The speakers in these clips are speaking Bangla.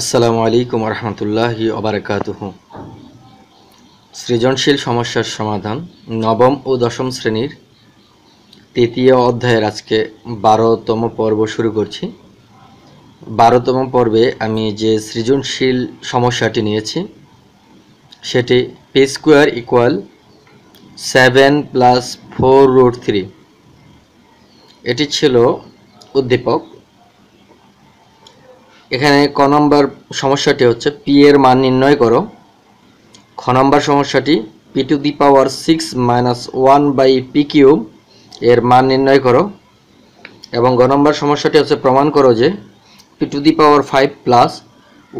আসসালামু আলাইকুম রহমতুল্লাহ অবরাকাতুহ সৃজনশীল সমস্যার সমাধান নবম ও দশম শ্রেণীর তৃতীয় অধ্যায়ের আজকে বারোতম পর্ব শুরু করছি বারোতম পর্বে আমি যে সৃজনশীল সমস্যাটি নিয়েছি সেটি P square equal seven plus four root three এটি ছিল উদ্দীপক এখানে ক নম্বর সমস্যাটি হচ্ছে পি এর মান নির্ণয় করো খ নম্বর সমস্যাটি P to the power six minus one by P cube এর মান নির্ণয় করো এবং গ নম্বর সমস্যাটি হচ্ছে প্রমাণ করো যে P to the power five plus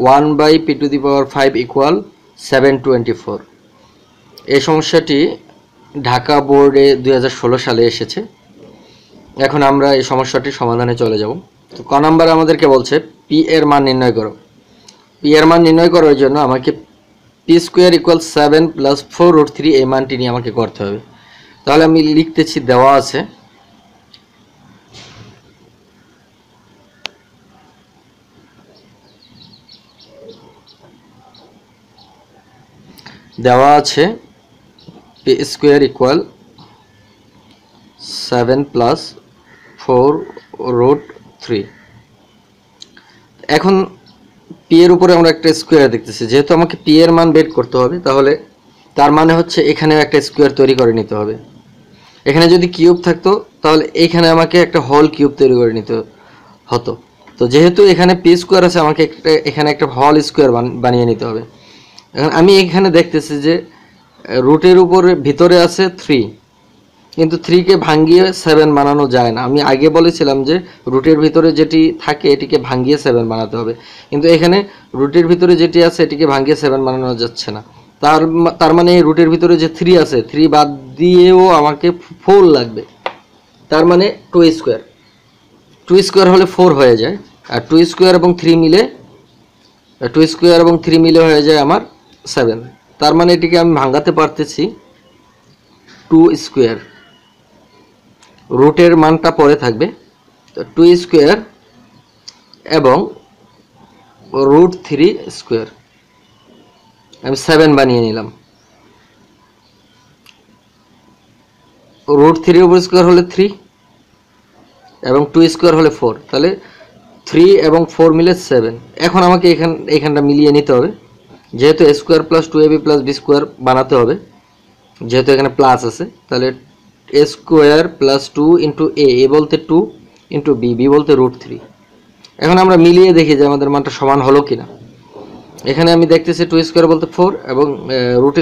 one by P to the power five equal seven twenty four এই সমস্যাটি ঢাকা বোর্ডে দুই সালে এসেছে এখন আমরা এই সমস্যাটির সমাধানে চলে যাব তো ক নাম্বার আমাদেরকে বলছে পি এর মান নির্ণয় করো পি এর মান নির্ণয় করার জন্য আমাকে P square equal seven plus four root three এই মানটি নিয়ে আমাকে করতে হবে তাহলে আমি লিখতেছি দেওয়া আছে দেওয়া আছে P square equal seven plus four root three এখন পি এর উপরে আমরা একটা স্কোয়ার দেখতেছি যেহেতু আমাকে পি এর মান বের করতে হবে তাহলে তার মানে হচ্ছে এখানেও একটা স্কোয়ার তৈরি করে নিতে হবে এখানে যদি কিউব থাকতো তাহলে এখানে আমাকে একটা হল কিউব তৈরি করে নিতে হতো তো যেহেতু এখানে পি স্কোয়ার আছে আমাকে একটা এখানে একটা হল স্কোয়ার বানিয়ে নিতে হবে এখন আমি এখানে দেখতেছি যে রুটের উপরে ভিতরে আছে থ্রি কিন্তু থ্রিকে ভাঙ্গিয়ে সেভেন বানানো যায় না আমি আগে বলেছিলাম যে রুটের ভিতরে যেটি থাকে এটিকে ভাঙ্গিয়ে সেভেন বানাতে হবে কিন্তু এখানে রুটের ভিতরে যেটি আছে এটিকে ভাঙ্গিয়ে সেভেন বানানো যাচ্ছে না তার তার মানে এই রুটের ভিতরে যে থ্রি আছে থ্রি বাদ দিয়েও আমাকে ফোর লাগবে তার মানে টু স্কোয়ার টু স্কোয়ার হলে ফোর হয়ে যায় আর টু স্কোয়ার এবং থ্রি মিলে টু স্কোয়ার এবং থ্রি মিলে হয়ে যায় আমার সেভেন তার মানে এটিকে আমি ভাঙ্গাতে পারতেছি টু স্কোয়ার রুটের মানটা পরে থাকবে তো টু স্কোয়ার এবং রুট থ্রি স্কোয়ার আমি সেভেন বানিয়ে নিলাম রুট থ্রি উপর স্কোয়ার হলে থ্রি এবং টু স্কোয়ার হলে ফোর তাহলে থ্রি এবং ফোর মিলে সেভেন এখন আমাকে এখান এখানটা মিলিয়ে নিতে হবে যেহেতু square plus two A B plus B square বানাতে হবে যেহেতু এখানে প্লাস আছে তাহলে A square plus two into A A বলতে টু ইন্টু বি বি বলতে রুট থ্রি এখন আমরা মিলিয়ে দেখি যে আমাদের মানটা সমান হলো কি না এখানে আমি দেখতেছি টু স্কোয়ার বলতে ফোর এবং রুট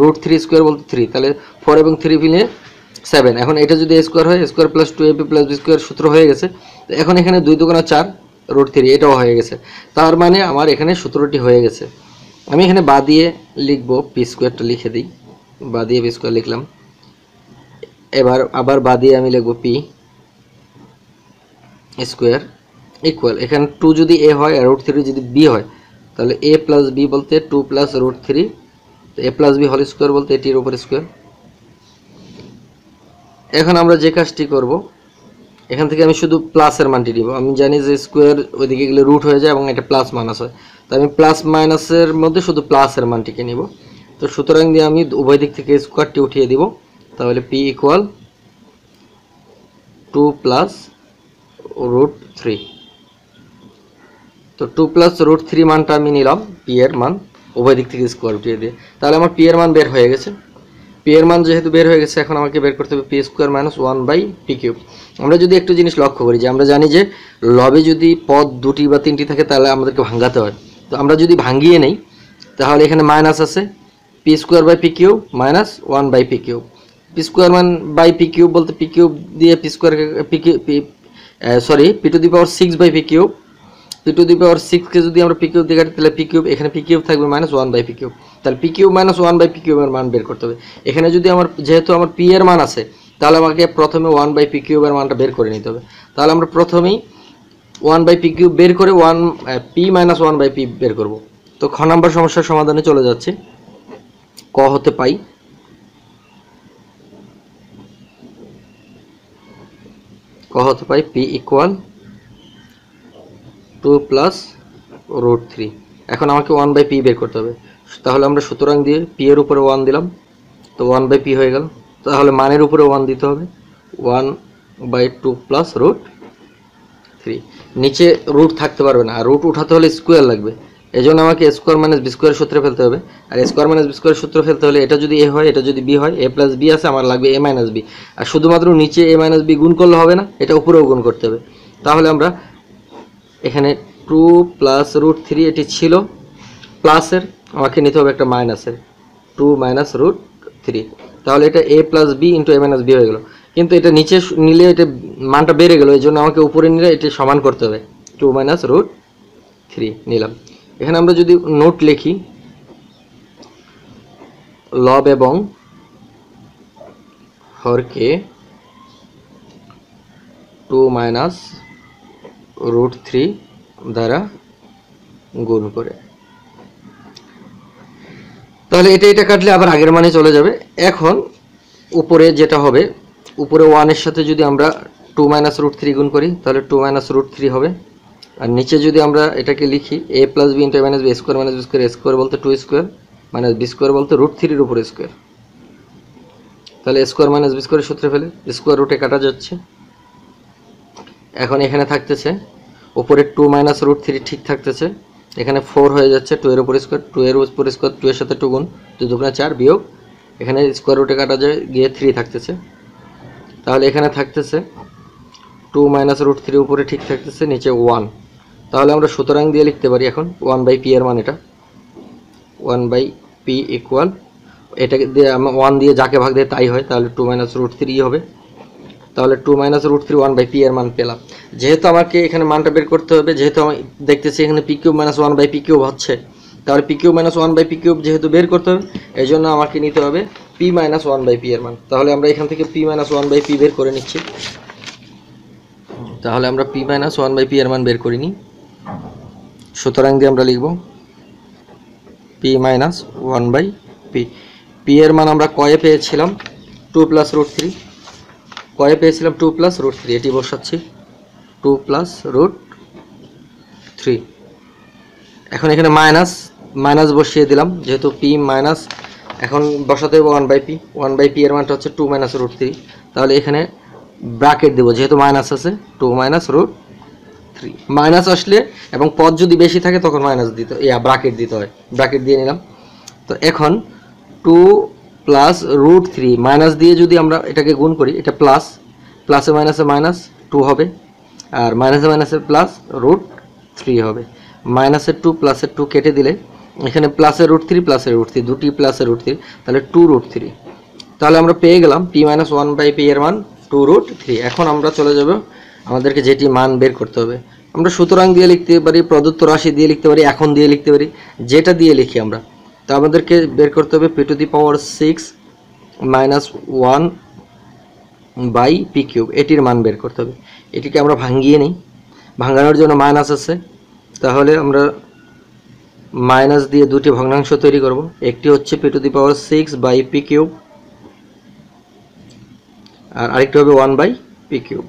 রুট থ্রি স্কোয়ার বলতে থ্রি তাহলে ফোর এবং থ্রি মিলিয়ে সেভেন এখন এটা যদি স্কোয়ার হয় square plus two A B plus B square সূত্র হয়ে গেছে তো এখন এখানে দুই দোকানা চার রুট থ্রি এটাও হয়ে গেছে তার মানে আমার এখানে সূত্রটি হয়ে গেছে আমি এখানে বা দিয়ে লিখবো পি স্কোয়ারটা লিখে দিই বা দিয়ে পি স্কোয়ার লিখলাম এবার আবার বা দিয়ে আমি লিখব পি স্কোয়ার ইকুয়াল এখানে টু যদি এ হয় আর রুট থ্রি যদি বি হয় তাহলে এ প্লাস বি বলতে two plus root three A plus B হল স্কোয়ার বলতে এটির ওপর স্কোয়ার এখন আমরা যে কাজটি করব এখান থেকে আমি শুধু প্লাসের মানটি নিব আমি জানি যে স্কোয়ার ওইদিকে গেলে রুট হয়ে যায় এবং এটা প্লাস মাইনাস হয় তো আমি প্লাস মাইনাসের মধ্যে শুধু প্লাসের মানটিকে নিব তো সুতরাং দিয়ে আমি উভয় দিক থেকে স্কোয়ারটি উঠিয়ে দিব তাহলে P equal two plus root three তো টু প্লাস রুট থ্রি মানটা আমি নিলাম পি এর মান উভয় দিক থেকে স্কোয়ার উঠিয়ে দিয়ে তাহলে আমার পি এর মান বের হয়ে গেছে পি এর মান যেহেতু বের হয়ে গেছে এখন আমাকে বের করতে হবে P square minus one by P cube আমরা যদি একটু জিনিস লক্ষ্য করি যে আমরা জানি যে লবে যদি পদ দুটি বা তিনটি থাকে তাহলে আমাদেরকে ভাঙাতে হয় তো আমরা যদি ভাঙিয়ে নেই তাহলে এখানে মাইনাস আছে P square by P cube minus one by P cube P square মান বাই পি কিউব বলতে পি কিউব দিয়ে P square P P sorry P to the power six by P cube P to the power সিক্সকে যদি আমরা পি কিউব দিয়ে কাটি তাহলে পি কিউব এখানে পি কিউব থাকবে minus one by P cube তাহলে P cube minus one by P কিউবের মান বের করতে হবে এখানে যদি আমার যেহেতু আমার পি এর মান আছে তাহলে আমাকে প্রথমে ওয়ান বাই পি কিউবের মানটা বের করে নিতে হবে তাহলে আমরা প্রথমেই ওয়ান বাই পি কিউব বের করে one P minus one by P বের করবো তো খ নাম্বার সমস্যার সমাধানে চলে যাচ্ছে ক হতে পাই হতে পারি P equal two plus root three এখন আমাকে ওয়ান বাই পি বের করতে হবে তাহলে আমরা সুতরাং দিয়ে পি এর উপরে ওয়ান দিলাম তো ওয়ান বাই পি হয়ে গেল তাহলে মানের উপরে ওয়ান দিতে হবে one by two plus root three নিচে রুট থাকতে পারবে না আর রুট উঠাতে হলে স্কোয়ার লাগবে এই জন্য আমাকে স্কোয়ার মাইনাস বি স্কোয়ার সূত্রে ফেলতে হবে আর স্কোয়ার মাইনাস বি স্কোয়ার সূত্র ফেলতে হলে এটা যদি এ হয় এটা যদি বি হয় এ প্লাস বি আছে আমার লাগবে এ মাইনাস বি আর শুধুমাত্র নিচে এ মাইনাস বি গুণ করলে হবে না এটা উপরেও গুণ করতে হবে তাহলে আমরা এখানে টু প্লাস রুট থ্রি এটি ছিল প্লাসের আমাকে নিতে হবে একটা মাইনাসের টু মাইনাস রুট থ্রি তাহলে এটা A plus B into A minus B হয়ে গেলো কিন্তু এটা নিচে নিলে এটা মানটা বেড়ে গেলো এই জন্য আমাকে উপরে নিলে এটি সমান করতে হবে টু মাইনাস রুট থ্রি নিলাম এখানে আমরা যদি নোট লিখি লব এবং হরকে টু মাইনাস রুট থ্রি দ্বারা গুণ করে তাহলে এটা এটা কাটলে আবার আগের মানে চলে যাবে এখন উপরে যেটা হবে উপরে ওয়ানের সাথে যদি আমরা টু মাইনাস রুট থ্রি গুণ করি তাহলে টু মাইনাস রুট থ্রি হবে আর নিচে যদি আমরা এটাকে লিখি A plus B into minus B square minus B square square বলতে two square minus B square বলতে রুট থ্রির উপর স্কোয়ার তাহলে স্কোয়ার মাইনাস বি স্কোয়ারের সূত্রে ফেলে স্কোয়ার রুটে কাটা যাচ্ছে এখন এখানে থাকতেছে উপরে টু মাইনাস রুট থ্রি ঠিক থাকতেছে এখানে ফোর হয়ে যাচ্ছে টু এর উপর স্কোয়ার টু এর উপর স্কোয়ার টু এর সাথে টু গুণ দু দুগুণে চার বিয়োগ এখানে স্কোয়ার রুটে কাটা যায় গিয়ে থ্রি থাকতেছে তাহলে এখানে থাকতেছে টু মাইনাস রুট থ্রি উপরে ঠিক থাকতেছে নিচে ওয়ান তাহলে আমরা সুতরাং দিয়ে লিখতে পারি এখন ওয়ান বাই পি এর মান এটা ওয়ান বাই পি ইকুয়াল এটাকে দিয়ে ওয়ান দিয়ে যাকে ভাগ দিয়ে তাই হয় তাহলে টু মাইনাস রুট থ্রি হবে তাহলে two minus root three one by P এর মান পেলাম যেহেতু আমাকে এখানে মানটা বের করতে হবে যেহেতু আমি দেখতেছি এখানে P cube minus one by P cube হচ্ছে তাহলে P cube minus one by P cube যেহেতু বের করতে হবে এই জন্য আমাকে নিতে হবে P minus one by P এর মান তাহলে আমরা এখান থেকে P minus one by P বের করে নিচ্ছি তাহলে আমরা P minus one by P এর মান বের করিনি সুতরাং দিয়ে আমরা লিখব P minus one by P P এর মান আমরা কয়ে পেয়েছিলাম টু প্লাস রুট থ্রি কয়ে পেয়েছিলাম টু প্লাস রুট থ্রি এটি বসাচ্ছি টু প্লাস রুট থ্রি এখন এখানে মাইনাস মাইনাস বসিয়ে দিলাম যেহেতু পি মাইনাস এখন বসাতে হবে one by P one by P এর মানটা হচ্ছে টু মাইনাস রুট থ্রি তাহলে এখানে ব্র্যাকেট দেবো যেহেতু মাইনাস আছে two minus root three minus আসলে এবং পদ যদি বেশি থাকে তখন মাইনাস দিতে ইয়া ব্রাকেট দিতে হয় ব্রাকেট দিয়ে নিলাম তো এখন two plus root three minus দিয়ে যদি আমরা এটাকে গুণ করি এটা প্লাস প্লাসে মাইনাসে মাইনাস টু হবে আর মাইনাসে মাইনাসে প্লাস রুট থ্রি হবে মাইনাসের টু প্লাসের টু কেটে দিলে এখানে প্লাসের রুট থ্রি প্লাসের রুট থ্রি দুটি প্লাসের রুট থ্রি তাহলে টু রুট থ্রি তাহলে আমরা পেয়ে গেলাম P minus one by P এর মান টু রুট থ্রি এখন আমরা চলে যাব আমাদেরকে যেটি মান বের করতে হবে আমরা সুতরাং দিয়ে লিখতে পারি প্রদত্ত রাশি দিয়ে লিখতে পারি এখন দিয়ে লিখতে পারি যেটা দিয়ে লিখি আমরা তো আমাদেরকে বের করতে হবে P to the power six minus one by P cube এটির মান বের করতে হবে এটিকে আমরা ভাঙিয়ে নিই ভাঙানোর জন্য মাইনাস আছে তাহলে আমরা মাইনাস দিয়ে দুটি ভগ্নাংশ তৈরি করব একটি হচ্ছে P to the power six by P cube আর আরেকটি হবে ওয়ান বাই পি কিউব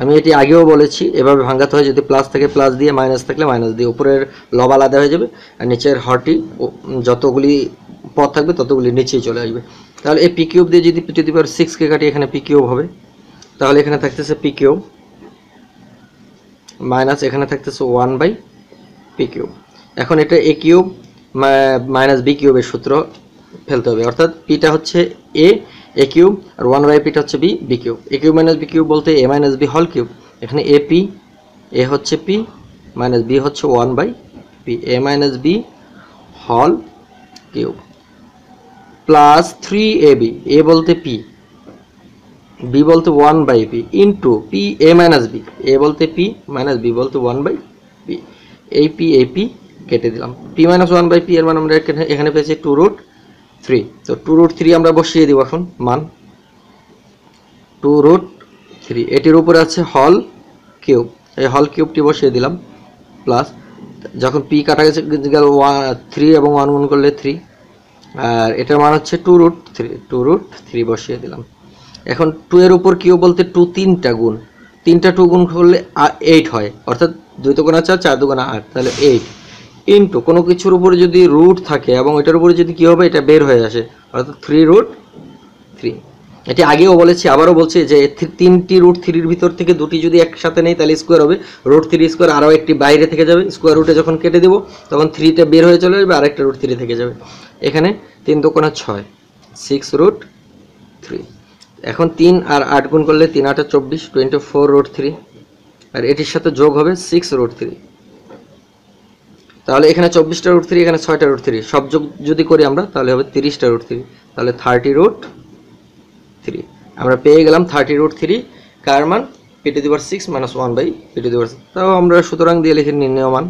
আমি এটি আগেও বলেছি এভাবে ভাঙাতে হয় যদি প্লাস থেকে প্লাস দিয়ে মাইনাস থাকলে মাইনাস দিয়ে উপরের লব আলাদা হয়ে যাবে আর নিচের হটি যতগুলি পথ থাকবে ততগুলি নিচেই চলে আসবে তাহলে এই পিকিউব দিয়ে যদি টু দি সিক্স সিক্সকে কাটি এখানে পি হবে তাহলে এখানে থাকতেছে পিকিউব মাইনাস এখানে থাকতেছে ওয়ান বাই পিকিউব এখন এটা এ কিউব মাইনাস বি কিউবের সূত্র ফেলতে হবে অর্থাৎ পিটা হচ্ছে এ এ কিউব আর ওয়ান বাই পিটা হচ্ছে B B cube A cube minus B cube বলতে এ মাইনাস বি হল কিউব এখানে এ পি এ হচ্ছে পি মাইনাস বি হচ্ছে one by P A minus B হল cube plus three A B A বলতে পি বি বলতে one by P into P A minus B A বলতে পি মাইনাস বি বলতে ওয়ান বাই পি এই পি এ পি কেটে দিলাম P minus one by P এর মান আমরা এখানে পেয়েছি টু রুট থ্রি তো টু রুট থ্রি আমরা বসিয়ে দিব এখন মান টু রুট থ্রি এটির উপরে আছে হল কিউব এই হল কিউবটি বসিয়ে দিলাম প্লাস যখন পি কাটা গেছে গেল ওয়ান থ্রি এবং ওয়ান ওয়ান করলে থ্রি আর এটার মান হচ্ছে two root three two root three বসিয়ে দিলাম এখন টু এর উপর কিউ বলতে টু তিনটা গুণ তিনটা টু গুণ করলে এইট হয় অর্থাৎ দুই গোনা চার চার গোনা আট তাহলে এইট ইন্টু কোনো কিছুর উপরে যদি রুট থাকে এবং এটার উপরে যদি কী হবে এটা বের হয়ে আসে অর্থাৎ থ্রি রুট থ্রি এটি আগেও বলেছি আবারও বলছি যে তিনটি রুট থ্রির ভিতর থেকে দুটি যদি একসাথে নেই তাহলে স্কোয়ার হবে রুট থ্রি স্কোয়ার আরও একটি বাইরে থেকে যাবে স্কোয়ার রুটে যখন কেটে দেবো তখন থ্রিটা বের হয়ে চলে যাবে আরেকটা রুট থ্রি থেকে যাবে এখানে তিন কোনো ছয় সিক্স রুট থ্রি এখন তিন আর আট গুণ করলে তিন আটে চব্বিশ টোয়েন্টি ফোর রুট থ্রি আর এটির সাথে যোগ হবে সিক্স রুট থ্রি তাহলে এখানে চব্বিশটা রুট থ্রি এখানে ছয়টা রুট থ্রি সব যোগ যদি করি আমরা তাহলে হবে তিরিশটা রুট থ্রি তাহলে থার্টি রুট থ্রি আমরা পেয়ে গেলাম থার্টি রুট থ্রি কার মান পিটি দিবার সিক্স মাইনাস ওয়ান বাই পিটি দিবার তাও আমরা সুতরাং দিয়ে লিখে নির্ণয় মান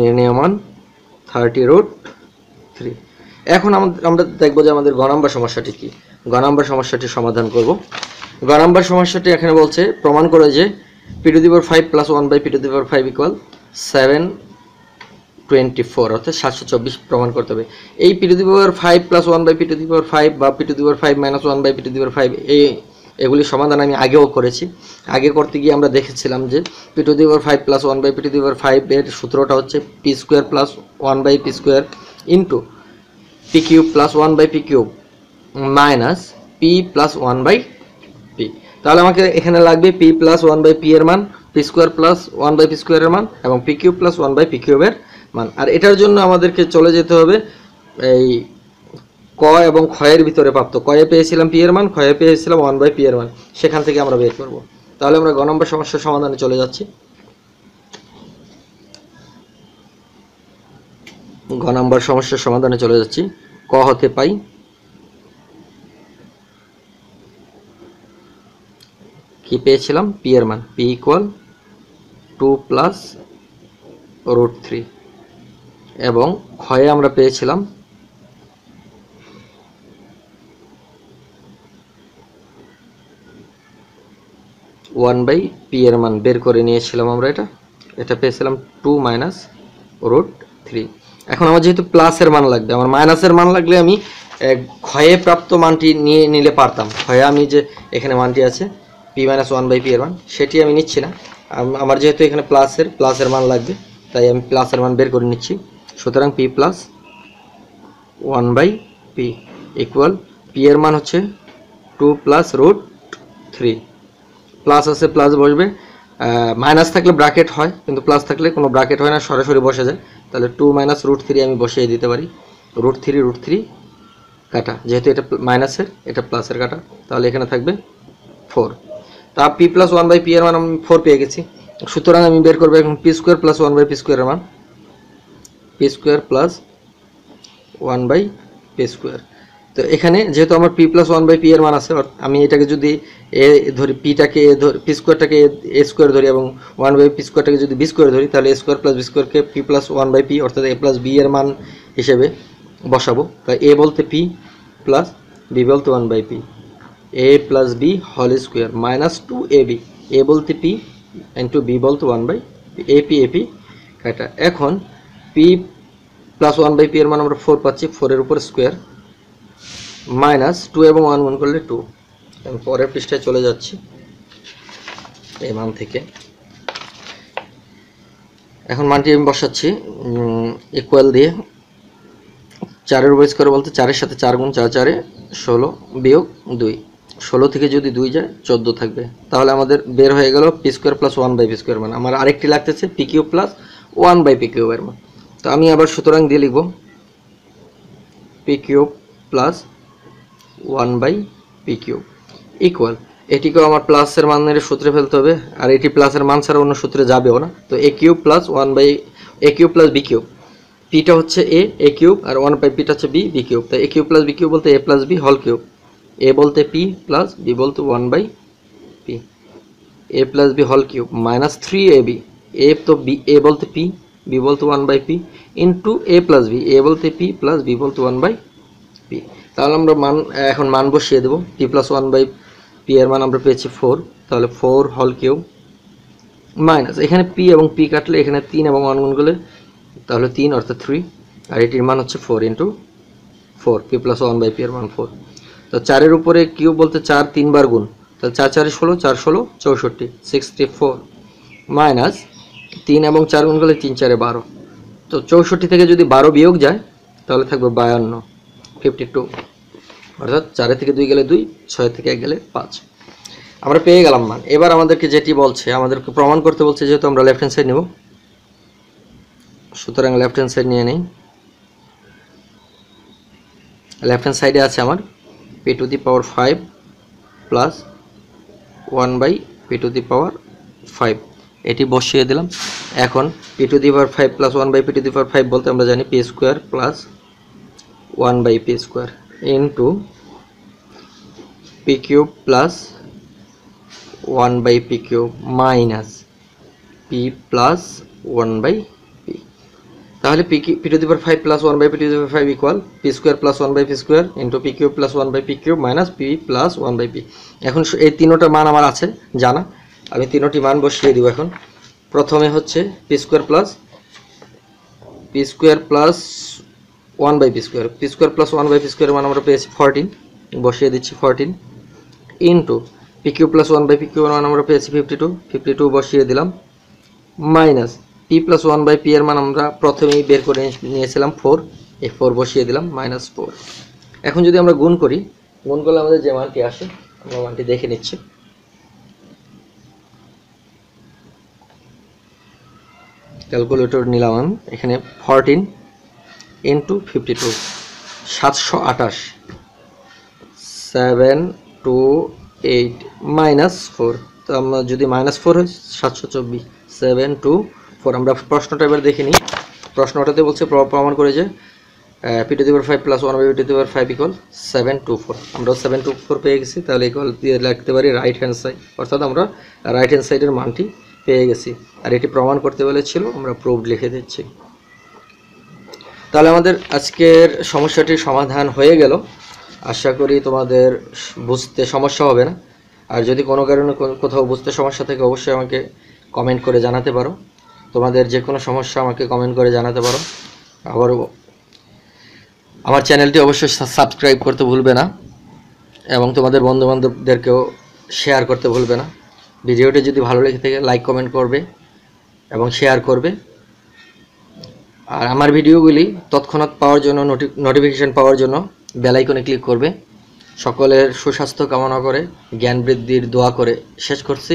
নির্ণয় মান থার্টি রুট থ্রি এখন আমাদের আমরা দেখবো যে আমাদের গ নাম্বার সমস্যাটি কি গ নাম্বার সমস্যাটি সমাধান করবো এবার সমস্যাটি এখানে বলছে প্রমাণ করে যে P to the power five plus one by P to the power five equal seven twenty four অর্থাৎ সাতশো চব্বিশ প্রমাণ করতে হবে এই P to the power five plus one by P to the power five বা P to the power five minus one by P to the power five এই এগুলি সমাধান আমি আগেও করেছি আগে করতে গিয়ে আমরা দেখেছিলাম যে P to the power five plus one by P to the power five এর সূত্রটা হচ্ছে P square plus one by P square into P cube plus one by P cube minus P plus one by তাহলে আমাকে এখানে লাগবে P plus one by P এর মান P square plus one by P স্কোয়ারের মান এবং P cube plus one by P কিউবের মান আর এটার জন্য আমাদেরকে চলে যেতে হবে এই ক এবং ক্ষয়ের ভিতরে প্রাপ্ত কয়ে পেয়েছিলাম পি এর মান ক্ষয়ে পেয়েছিলাম ওয়ান বাই পি এর মান সেখান থেকে আমরা বের করব তাহলে আমরা গ নম্বর সমস্যার সমাধানে চলে যাচ্ছি ঘ নম্বর সমস্যার সমাধানে চলে যাচ্ছি ক হতে পাই কি পেয়েছিলাম পি এর মান P equal two plus root three এবং ক্ষয়ে আমরা পেয়েছিলাম ওয়ান বাই পি এর মান বের করে নিয়েছিলাম আমরা এটা এটা পেয়েছিলাম টু মাইনাস রুট থ্রি এখন আমার যেহেতু প্লাসের মান লাগবে আমার মাইনাসের মান লাগলে আমি ক্ষয়ে প্রাপ্ত মানটি নিয়ে নিলে পারতাম ক্ষয়ে আমি যে এখানে মানটি আছে P minus one by P এর মান সেটি আমি নিচ্ছি না আমার যেহেতু এখানে প্লাসের প্লাসের মান লাগবে তাই আমি প্লাসের মান বের করে নিচ্ছি সুতরাং P plus one by P equal P এর মান হচ্ছে two plus root three plus আছে প্লাস বসবে মাইনাস থাকলে ব্রাকেট হয় কিন্তু প্লাস থাকলে কোনো ব্রাকেট হয় না সরাসরি বসে যায় তাহলে টু মাইনাস রুট থ্রি আমি বসিয়ে দিতে পারি রুট থ্রি রুট থ্রি কাটা যেহেতু এটা মাইনাসের এটা প্লাসের কাটা তাহলে এখানে থাকবে ফোর তা P plus one by P এর মান আমি ফোর পেয়ে গেছি সুতরাং আমি বের করবো এখন P square plus one by P স্কোয়ারের মান P square plus one by P square তো এখানে যেহেতু আমার P plus one by P এর মান আছে আমি এটাকে যদি এ ধরি পিটাকে এ ধরি পি স্কোয়ারটাকে এ স্কোয়ার ধরি এবং ওয়ান বাই পি স্কোয়ারটাকে যদি বি স্কোয়ার ধরি তাহলে এ স্কোয়ার প্লাস বি স্কোয়ারকে P plus one by P অর্থাৎ এ প্লাস বি এর মান হিসেবে বসাবো তাই এ বলতে পি প্লাস বি বলতে one by P A plus B হল square minus two A B A বলতে পি অ্যান্ড টু বি বলতে one by A P A P কাটা এখন P plus one by P এর মান আমরা ফোর পাচ্ছি ফোরের উপর স্কোয়ার মাইনাস টু এবং ওয়ান ওয়ান করলে টু আমি পরের পৃষ্ঠায় চলে যাচ্ছি এই মান থেকে এখন মানটি আমি বসাচ্ছি ইকুয়াল দিয়ে চারের উপর স্কোয়ার বলতে চারের সাথে চার গুণ চার চারে ষোলো বিয়োগ দুই ষোলো থেকে যদি দুই যায় চোদ্দ থাকবে তাহলে আমাদের বের হয়ে গেল P square plus one by P square মান আমার আরেকটি লাগতেছে P Q plus one by P cube এর মান তো আমি আবার সুতরাং দিয়ে লিখব P Q plus one by P cube equal এটিকেও আমার প্লাসের মানের সূত্রে ফেলতে হবে আর এটি প্লাসের মান ছাড়া অন্য সূত্রে যাবেও না তো A cube plus one by A cube plus B cube পিটা হচ্ছে এ এ কিউব আর ওয়ান বাই পিটা হচ্ছে বি বি কিউব তাই A cube plus B cube বলতে এ প্লাস বি হল কিউব এ বলতে পি প্লাস বি বলতে one by P A plus B হল cube minus three A B A তো বি এ বলতে পি বি বলতে one by P into A plus B A বলতে পি প্লাস বি বলতে ওয়ান বাই পি তাহলে আমরা মান এখন মান বসিয়ে দেবো P plus one by P এর মান আমরা পেয়েছি ফোর তাহলে ফোর হল কিউ মাইনাস এখানে পি এবং পি কাটলে এখানে তিন এবং ওয়ান গুন করলে তাহলে তিন অর্থাৎ থ্রি আর এটির মান হচ্ছে four into four P plus one by P এর মান ফোর তো চারের উপরে কিউব বলতে চার তিনবার গুণ তাহলে চার চারে ষোলো চার ষোলো চৌষট্টি সিক্সটি ফোর মাইনাস তিন এবং চার গুণ করলে তিন চারে বারো তো চৌষট্টি থেকে যদি বারো বিয়োগ যায় তাহলে থাকবে বায়ান্ন ফিফটি টু অর্থাৎ চারে থেকে দুই গেলে দুই ছয় থেকে এক গেলে পাঁচ আমরা পেয়ে গেলাম মান এবার আমাদেরকে যেটি বলছে আমাদেরকে প্রমাণ করতে বলছে যেহেতু আমরা লেফট হ্যান্ড সাইড নেব সুতরাং লেফট হ্যান্ড সাইড নিয়ে নেই লেফট হ্যান্ড সাইডে আছে আমার P to the power five plus one by P to the power five এটি বসিয়ে দিলাম এখন P to the power five plus one by P to the power five বলতে আমরা জানি P square plus one by P square into P cube plus one by P cube minus P plus one by তাহলে P P to the power five plus one by P to the power five equal P square plus one by P square into P Q plus one by P cube minus P plus one by P এখন এই তিনোটা মান আমার আছে জানা আমি তিনোটি মান বসিয়ে দিব এখন প্রথমে হচ্ছে P square plus P square plus one by P square P square plus one by P square মান আমরা পেয়েছি ফোরটিন বসিয়ে দিচ্ছি fourteen into P Q plus one by P Q মান আমরা পেয়েছি ফিফটি টু ফিফটি টু বসিয়ে দিলাম minus P plus one by P এর মান আমরা প্রথমেই বের করে নিয়েছিলাম ফোর এই ফোর বসিয়ে দিলাম মাইনাস ফোর এখন যদি আমরা গুণ করি গুণ করলে আমাদের যে মানটি আসে আমরা মানটি দেখে নিচ্ছি ক্যালকুলেটর নিলাম আমি এখানে ফরটিন ইন্টু ফিফটি টু সাতশো আঠাশ seven two eight minus four তো আমরা যদি মাইনাস ফোর হয় সাতশো চব্বিশ সেভেন টু ফোর আমরা প্রশ্নটা এবার দেখে নিই প্রশ্নটাতে বলছে প্রমাণ করে যে পি টু দিবার five plus one by two দিবার five equal seven two four আমরা সেভেন টু ফোর পেয়ে গেছি তাহলে ইকল দিয়ে লিখতে পারি রাইট হ্যান্ড সাইড অর্থাৎ আমরা রাইট হ্যান্ড সাইডের মানটি পেয়ে গেছি আর এটি প্রমাণ করতে বলেছিল আমরা প্রুভ লিখে দিচ্ছি তাহলে আমাদের আজকের সমস্যাটির সমাধান হয়ে গেল আশা করি তোমাদের বুঝতে সমস্যা হবে না আর যদি কোনো কারণে কোথাও বুঝতে সমস্যা থাকে অবশ্যই আমাকে কমেন্ট করে জানাতে পারো তোমাদের যে কোনো সমস্যা আমাকে কমেন্ট করে জানাতে পারো আবারও আমার চ্যানেলটি অবশ্যই সাবস্ক্রাইব করতে ভুলবে না এবং তোমাদের বন্ধুবান্ধবদেরকেও শেয়ার করতে ভুলবে না ভিডিওটি যদি ভালো লেগে থাকে লাইক কমেন্ট করবে এবং শেয়ার করবে আর আমার ভিডিওগুলি তৎক্ষণাৎ পাওয়ার জন্য নোটিফিকেশান পাওয়ার জন্য বেলাইকনে ক্লিক করবে সকলের সুস্বাস্থ্য কামনা করে জ্ঞান বৃদ্ধির দোয়া করে শেষ করছি